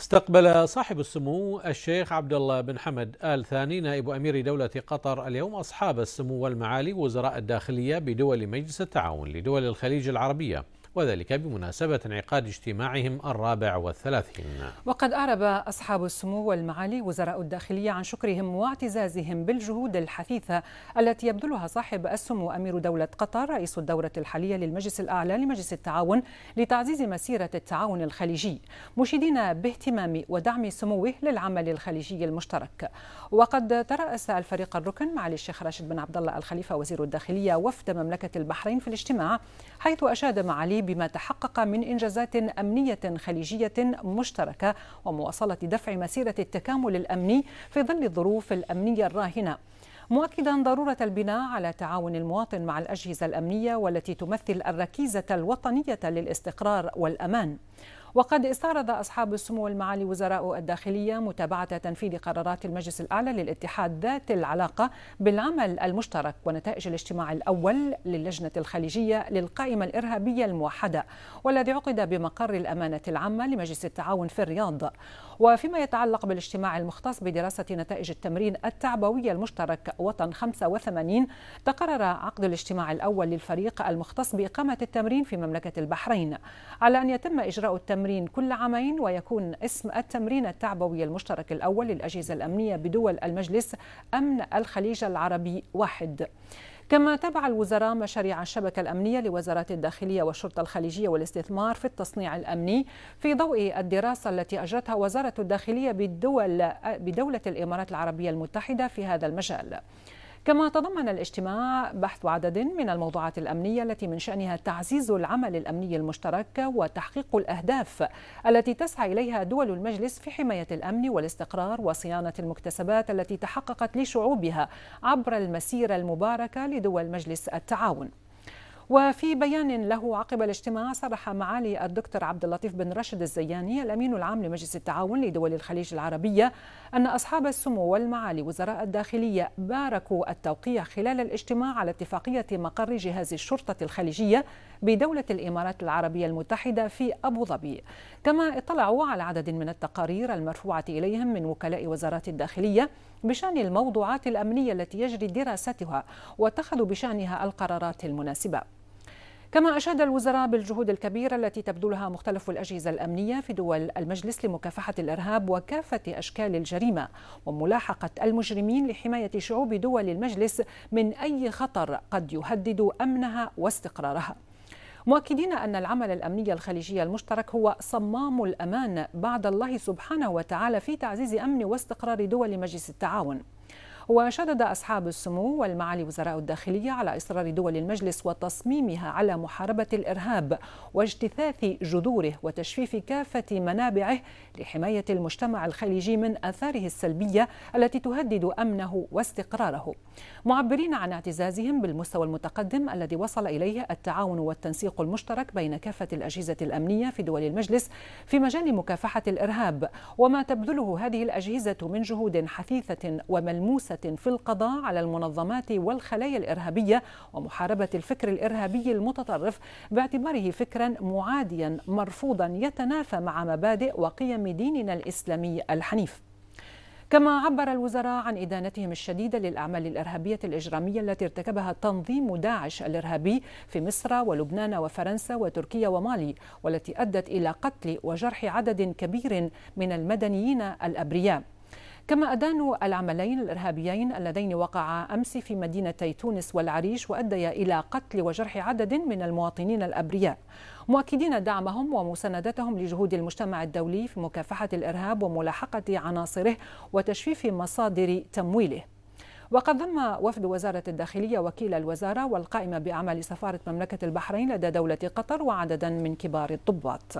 استقبل صاحب السمو الشيخ عبد الله بن حمد آل ثاني نائب أمير دولة قطر اليوم أصحاب السمو والمعالي وزراء الداخلية بدول مجلس التعاون لدول الخليج العربية وذلك بمناسبة انعقاد اجتماعهم الرابع والثلاثين وقد أعرب أصحاب السمو والمعالي وزراء الداخلية عن شكرهم واعتزازهم بالجهود الحثيثة التي يبذلها صاحب السمو أمير دولة قطر رئيس الدورة الحالية للمجلس الأعلى لمجلس التعاون لتعزيز مسيرة التعاون الخليجي مشيدين باهتمام ودعم سموه للعمل الخليجي المشترك وقد ترأس الفريق الركن معالي الشيخ راشد بن عبد الله الخليفة وزير الداخلية وفد مملكة البحرين في الاجتماع حيث أشاد معالي بما تحقق من إنجازات أمنية خليجية مشتركة ومواصلة دفع مسيرة التكامل الأمني في ظل الظروف الأمنية الراهنة مؤكدا ضرورة البناء على تعاون المواطن مع الأجهزة الأمنية والتي تمثل الركيزة الوطنية للاستقرار والأمان وقد استعرض أصحاب السمو المعالي وزراء الداخلية متابعة تنفيذ قرارات المجلس الأعلى للاتحاد ذات العلاقة بالعمل المشترك ونتائج الاجتماع الأول للجنة الخليجية للقائمة الإرهابية الموحدة والذي عقد بمقر الأمانة العامة لمجلس التعاون في الرياض وفيما يتعلق بالاجتماع المختص بدراسة نتائج التمرين التعبوي المشترك وطن 85 تقرر عقد الاجتماع الأول للفريق المختص بإقامة التمرين في مملكة البحرين على أن يتم إجراء التمرين التمرين كل عامين ويكون اسم التمرين التعبوي المشترك الأول للأجهزة الأمنية بدول المجلس أمن الخليج العربي واحد كما تبع الوزراء مشاريع الشبكة الأمنية لوزارات الداخلية والشرطة الخليجية والاستثمار في التصنيع الأمني في ضوء الدراسة التي أجرتها وزارة الداخلية بالدول بدولة الإمارات العربية المتحدة في هذا المجال. كما تضمن الاجتماع بحث عدد من الموضوعات الأمنية التي من شأنها تعزيز العمل الأمني المشترك وتحقيق الأهداف التي تسعى إليها دول المجلس في حماية الأمن والاستقرار وصيانة المكتسبات التي تحققت لشعوبها عبر المسيرة المباركة لدول مجلس التعاون وفي بيان له عقب الاجتماع صرح معالي الدكتور عبد اللطيف بن رشد الزياني الامين العام لمجلس التعاون لدول الخليج العربيه ان اصحاب السمو والمعالي وزراء الداخليه باركوا التوقيع خلال الاجتماع على اتفاقيه مقر جهاز الشرطه الخليجيه بدوله الامارات العربيه المتحده في ابو ظبي كما اطلعوا على عدد من التقارير المرفوعه اليهم من وكلاء وزارات الداخليه بشان الموضوعات الامنيه التي يجري دراستها واتخذوا بشانها القرارات المناسبه كما أشاد الوزراء بالجهود الكبيرة التي تبذلها مختلف الأجهزة الأمنية في دول المجلس لمكافحة الإرهاب وكافة أشكال الجريمة وملاحقة المجرمين لحماية شعوب دول المجلس من أي خطر قد يهدد أمنها واستقرارها مؤكدين أن العمل الأمني الخليجي المشترك هو صمام الأمان بعد الله سبحانه وتعالى في تعزيز أمن واستقرار دول مجلس التعاون وشدد أصحاب السمو والمعالي وزراء الداخلية على إصرار دول المجلس وتصميمها على محاربة الإرهاب واجتثاث جذوره وتجفيف كافة منابعه لحماية المجتمع الخليجي من آثاره السلبية التي تهدد أمنه واستقراره معبرين عن اعتزازهم بالمستوى المتقدم الذي وصل إليه التعاون والتنسيق المشترك بين كافة الأجهزة الأمنية في دول المجلس في مجال مكافحة الإرهاب وما تبذله هذه الأجهزة من جهود حثيثة وملموسة في القضاء على المنظمات والخلايا الإرهابية ومحاربة الفكر الإرهابي المتطرف باعتباره فكرا معاديا مرفوضا يتنافى مع مبادئ وقيم ديننا الإسلامي الحنيف كما عبر الوزراء عن إدانتهم الشديدة للأعمال الإرهابية الإجرامية التي ارتكبها تنظيم داعش الإرهابي في مصر ولبنان وفرنسا وتركيا ومالي والتي أدت إلى قتل وجرح عدد كبير من المدنيين الأبرياء كما أدانوا العملين الإرهابيين اللذين وقعا أمس في مدينتي تونس والعريش وأديا إلى قتل وجرح عدد من المواطنين الأبرياء مؤكدين دعمهم ومساندتهم لجهود المجتمع الدولي في مكافحة الإرهاب وملاحقة عناصره وتجفيف مصادر تمويله وقد ضم وفد وزارة الداخلية وكيل الوزارة والقائمة بأعمال سفارة مملكة البحرين لدى دولة قطر وعددا من كبار الضباط